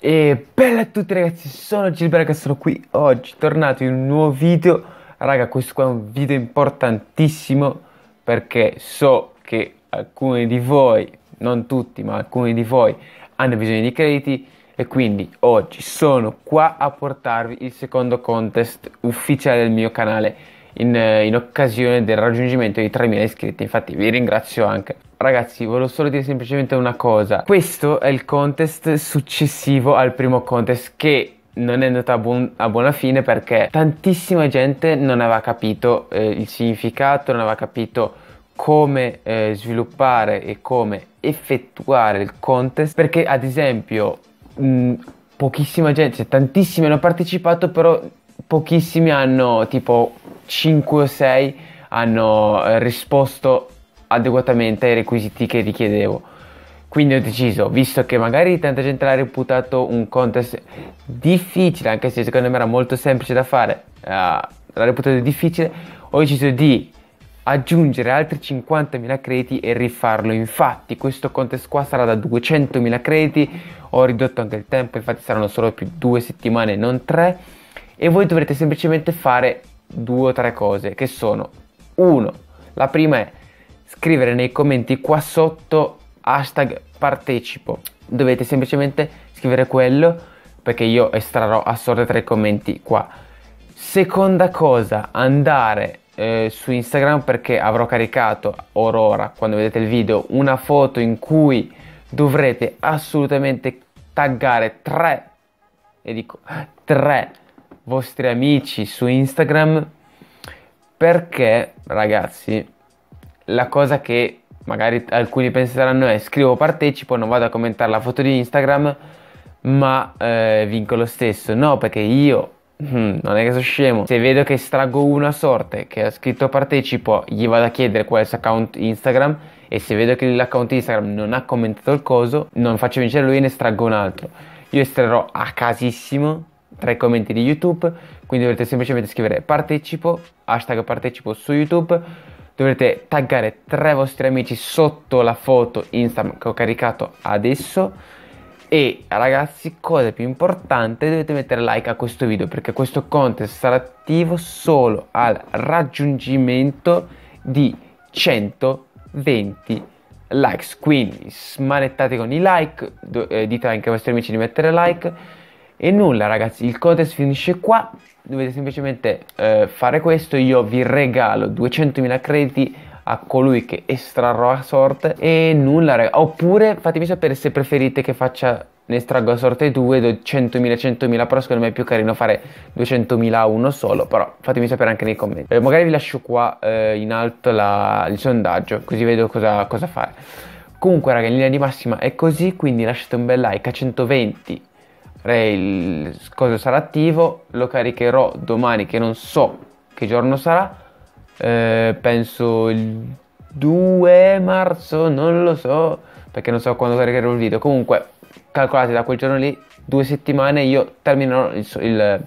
E bella a tutti ragazzi, sono Gilberto e sono qui oggi, tornato in un nuovo video Raga, questo qua è un video importantissimo perché so che alcuni di voi, non tutti ma alcuni di voi hanno bisogno di crediti E quindi oggi sono qua a portarvi il secondo contest ufficiale del mio canale in, eh, in occasione del raggiungimento di 3.000 iscritti. Infatti vi ringrazio anche. Ragazzi, volevo solo dire semplicemente una cosa. Questo è il contest successivo al primo contest che non è andata a, buon, a, buona fine perché tantissima gente non aveva capito eh, il significato, non aveva capito come eh, sviluppare e come effettuare il contest perché ad esempio mh, mm, pochissima gente, cioè tantissimi hanno partecipato però pochissimi hanno, tipo 5 o 6, hanno eh, risposto adeguatamente ai requisiti che richiedevo. Quindi ho deciso, visto che magari tanta gente l'ha reputato un contest difficile, anche se secondo me era molto semplice da fare, uh, l'ha reputato difficile, ho deciso di aggiungere altri 50.000 crediti e rifarlo. Infatti questo contest qua sarà da 200.000 crediti, ho ridotto anche il tempo, infatti saranno solo più due settimane, non tre e voi dovrete semplicemente fare due o tre cose che sono uno la prima è scrivere nei commenti qua sotto hashtag partecipo dovete semplicemente scrivere quello perché io estrarrò a sorte tre commenti qua seconda cosa andare eh, su Instagram perché avrò caricato or ora quando vedete il video una foto in cui dovrete assolutamente taggare tre e dico tre vostri amici su Instagram perché ragazzi la cosa che magari alcuni penseranno è scrivo partecipo non vado a commentare la foto di Instagram ma eh, vinco lo stesso no perché io hmm, non è che sono scemo se vedo che estraggo una sorte che ha scritto partecipo gli vado a chiedere qual è il suo account Instagram e se vedo che l'account Instagram non ha commentato il coso non faccio vincere lui e ne estraggo un altro io estrerò a casissimo tra i commenti di YouTube, quindi dovete semplicemente scrivere partecipo, hashtag partecipo su YouTube, dovrete taggare tre vostri amici sotto la foto Instagram che ho caricato adesso e ragazzi, cosa più importante, dovete mettere like a questo video perché questo contest sarà attivo solo al raggiungimento di 120 likes. Quindi smanettate con i like, eh, dite anche ai vostri amici di mettere like e nulla ragazzi, il contest finisce qua, dovete semplicemente eh, fare questo, io vi regalo 200.000 crediti a colui che estrarrò a sorte e nulla ragazzi, oppure fatemi sapere se preferite che faccia ne estraggo a sorte 2, 100.000, 100.000, però secondo me è più carino fare 200.000 a uno solo, però fatemi sapere anche nei commenti. Eh, magari vi lascio qua eh, in alto la, il sondaggio, così vedo cosa, cosa fare. Comunque ragazzi, in linea di massima è così, quindi lasciate un bel like a 120 farei il cosa sarà attivo, lo caricherò domani che non so che giorno sarà, eh, penso il 2 marzo, non lo so, perché non so quando caricherò il video, comunque calcolate da quel giorno lì, due settimane io terminerò il, il,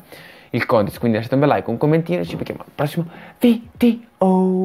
il contest, quindi lasciate un bel like, un commentino e ci becchiamo al prossimo video.